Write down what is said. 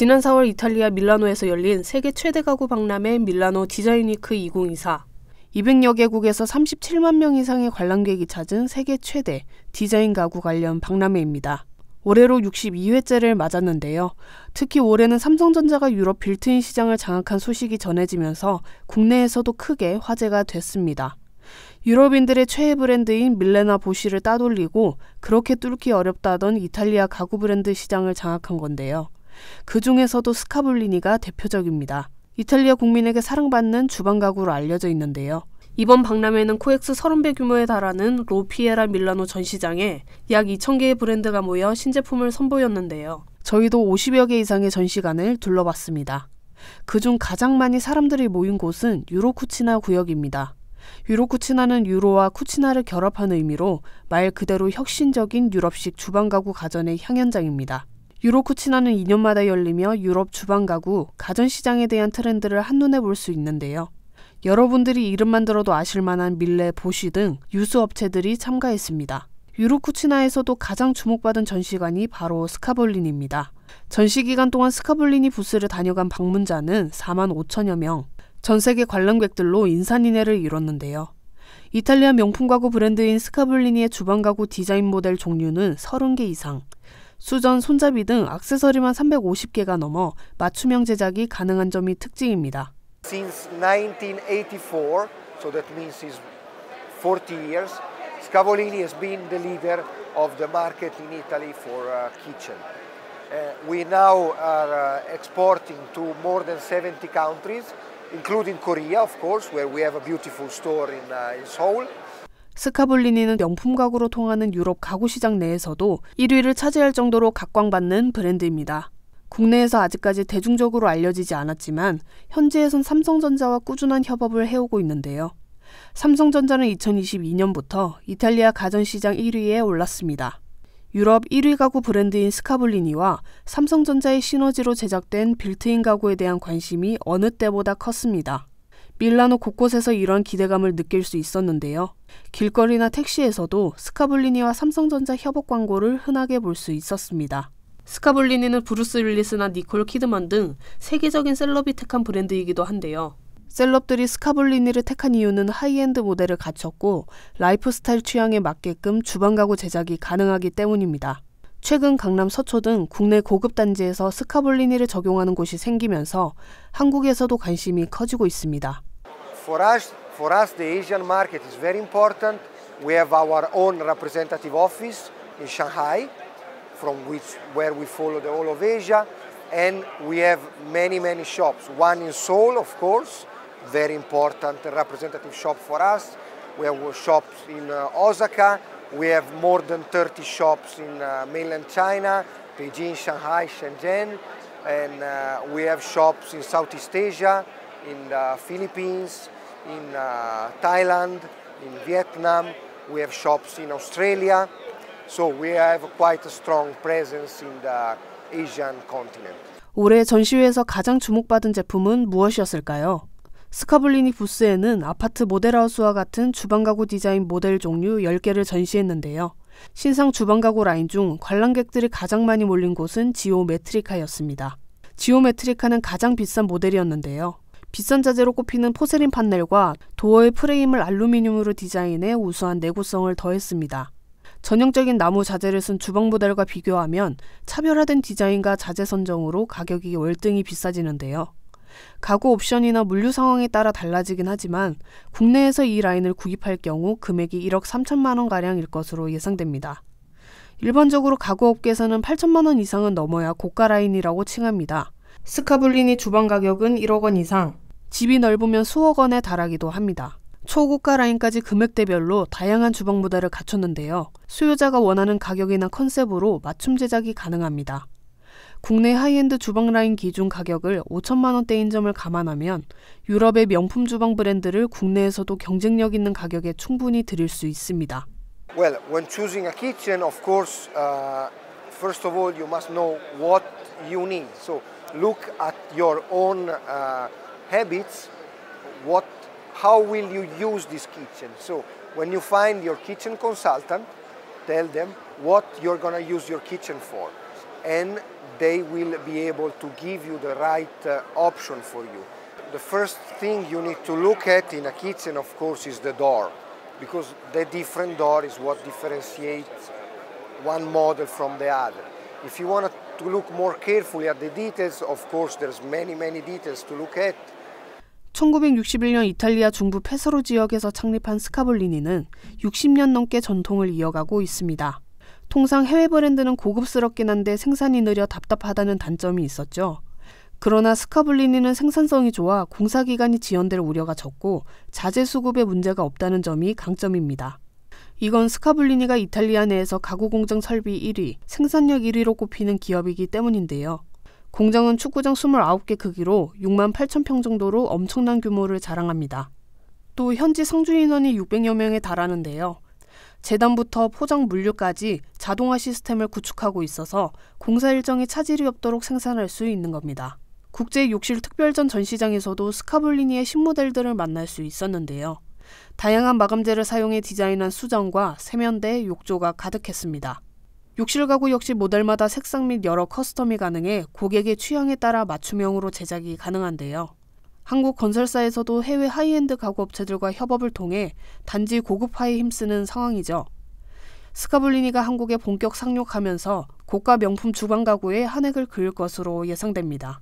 지난 4월 이탈리아 밀라노에서 열린 세계 최대 가구 박람회 밀라노 디자인위크 2024. 200여 개국에서 37만 명 이상의 관람객이 찾은 세계 최대 디자인 가구 관련 박람회입니다. 올해로 62회째를 맞았는데요. 특히 올해는 삼성전자가 유럽 빌트인 시장을 장악한 소식이 전해지면서 국내에서도 크게 화제가 됐습니다. 유럽인들의 최애 브랜드인 밀레나 보쉬를 따돌리고 그렇게 뚫기 어렵다던 이탈리아 가구 브랜드 시장을 장악한 건데요. 그 중에서도 스카볼리니가 대표적입니다. 이탈리아 국민에게 사랑받는 주방 가구로 알려져 있는데요. 이번 박람회는 코엑스 30배 규모에 달하는 로피에라 밀라노 전시장에 약 2,000개의 브랜드가 모여 신제품을 선보였는데요. 저희도 50여 개 이상의 전시관을 둘러봤습니다. 그 중 가장 많이 사람들이 모인 곳은 유로쿠치나 구역입니다. 유로쿠치나는 유로와 쿠치나를 결합한 의미로 말 그대로 혁신적인 유럽식 주방가구 가전의 향연장입니다. 유로쿠치나는 2년마다 열리며 유럽 주방 가구, 가전시장에 대한 트렌드를 한눈에 볼 수 있는데요. 여러분들이 이름만 들어도 아실 만한 밀레, 보쉬 등 유수 업체들이 참가했습니다. 유로쿠치나에서도 가장 주목받은 전시관이 바로 스카볼린입니다. 전시 기간 동안 스카볼린이 부스를 다녀간 방문자는 4만 5천여 명, 전 세계 관람객들로 인산인해를 이뤘는데요. 이탈리아 명품 가구 브랜드인 스카블리니의 주방 가구 디자인 모델 종류는 30개 이상, 수전, 손잡이 등 악세서리만 350개가 넘어 맞춤형 제작이 가능한 점이 특징입니다. Since 1984, so that means it's 40 years, Scavolini has been the leader of the market in Italy for uh, kitchen. Uh, we now are uh, exporting to more than 70 countries, including Korea, of course, where we have a beautiful store in, uh, in Seoul. 스카볼리니는 명품 가구로 통하는 유럽 가구 시장 내에서도 1위를 차지할 정도로 각광받는 브랜드입니다. 국내에서 아직까지 대중적으로 알려지지 않았지만 현지에선 삼성전자와 꾸준한 협업을 해오고 있는데요. 삼성전자는 2022년부터 이탈리아 가전시장 1위에 올랐습니다. 유럽 1위 가구 브랜드인 스카블리니와 삼성전자의 시너지로 제작된 빌트인 가구에 대한 관심이 어느 때보다 컸습니다. 밀라노 곳곳에서 이런 기대감을 느낄 수 있었는데요. 길거리나 택시에서도 스카블리니와 삼성전자 협업 광고를 흔하게 볼 수 있었습니다. 스카블리니는 브루스 윌리스나 니콜 키드만 등 세계적인 셀럽이 택한 브랜드이기도 한데요. 셀럽들이 스카블리니를 택한 이유는 하이엔드 모델을 갖췄고 라이프스타일 취향에 맞게끔 주방 가구 제작이 가능하기 때문입니다. 최근 강남 서초 등 국내 고급 단지에서 스카블리니를 적용하는 곳이 생기면서 한국에서도 관심이 커지고 있습니다. For us, for us, the Asian market is very important. We have our own representative office in Shanghai, from which where we follow the whole of Asia, and we have many, many shops. One in Seoul, of course, very important representative shop for us. We have shops in uh, Osaka. We have more than 30 shops in uh, mainland China, Beijing, Shanghai, Shenzhen, and uh, we have shops in Southeast Asia, in the Philippines, in uh, Thailand, in Vietnam, we have shops in Australia, so we have quite a strong presence in the Asian continent. 올해 전시회에서 가장 주목받은 제품은 무엇이었을까요? 스카블리니 부스에는 아파트 모델하우스와 같은 주방가구 디자인 모델 종류 10개를 전시했는데요. 신상 주방가구 라인 중 관람객들이 가장 많이 몰린 곳은 지오메트리카였습니다. 지오메트리카는 가장 비싼 모델이었는데요. 비싼 자재로 꼽히는 포세린 판넬과 도어의 프레임을 알루미늄으로 디자인해 우수한 내구성을 더했습니다. 전형적인 나무 자재를 쓴 주방 모델과 비교하면 차별화된 디자인과 자재 선정으로 가격이 월등히 비싸지는데요. 가구 옵션이나 물류 상황에 따라 달라지긴 하지만 국내에서 이 라인을 구입할 경우 금액이 1억 3천만 원가량일 것으로 예상됩니다. 일반적으로 가구업계에서는 8천만 원 이상은 넘어야 고가 라인이라고 칭합니다. 스카블린이 주방 가격은 1억 원 이상, 집이 넓으면 수억 원에 달하기도 합니다. 초고가 라인까지 금액대별로 다양한 주방 모델을 갖췄는데요. 수요자가 원하는 가격이나 컨셉으로 맞춤 제작이 가능합니다. 국내 하이엔드 주방 라인 기준 가격을 5천만 원대인 점을 감안하면 유럽의 명품 주방 브랜드를 국내에서도 경쟁력 있는 가격에 충분히 드릴 수 있습니다. Well, when choosing a kitchen, of course, uh, first of all, you must know what you need. So look at your own uh, habits, what, how will you use this kitchen? So when you find your kitchen consultant, tell them what you're going to use your kitchen for. And they will be able to give you the right uh, option for you. The first thing you need to look at in a kitchen, of course, is the door, because the different door is what differentiates one model from the other. If you want to look more carefully at the details, of course, there's many, many details to look at, 1961년 이탈리아 중부 페서로 지역에서 창립한 스카볼리니는 60년 넘게 전통을 이어가고 있습니다. 통상 해외 브랜드는 고급스럽긴 한데 생산이 느려 답답하다는 단점이 있었죠. 그러나 스카블리니는 생산성이 좋아 공사 기간이 지연될 우려가 적고 자재 수급에 문제가 없다는 점이 강점입니다. 이건 스카블리니가 이탈리아 내에서 가구 공정 설비 1위, 생산력 1위로 꼽히는 기업이기 때문인데요. 공장은 축구장 29개 크기로 6만 8천 평 정도로 엄청난 규모를 자랑합니다. 또 현지 상주 인원이 600여 명에 달하는데요. 재단부터 포장 물류까지 자동화 시스템을 구축하고 있어서 공사 일정에 차질이 없도록 생산할 수 있는 겁니다. 국제 욕실 특별전 전시장에서도 스카볼리니의 신모델들을 만날 수 있었는데요. 다양한 마감재를 사용해 디자인한 수정과 세면대, 욕조가 가득했습니다. 욕실 가구 역시 모델마다 색상 및 여러 커스텀이 가능해 고객의 취향에 따라 맞춤형으로 제작이 가능한데요. 한국 건설사에서도 해외 하이엔드 가구 업체들과 협업을 통해 단지 고급화에 힘쓰는 상황이죠. 스카블리니가 한국에 본격 상륙하면서 고가 명품 주방 가구에 한획을 그을 것으로 예상됩니다.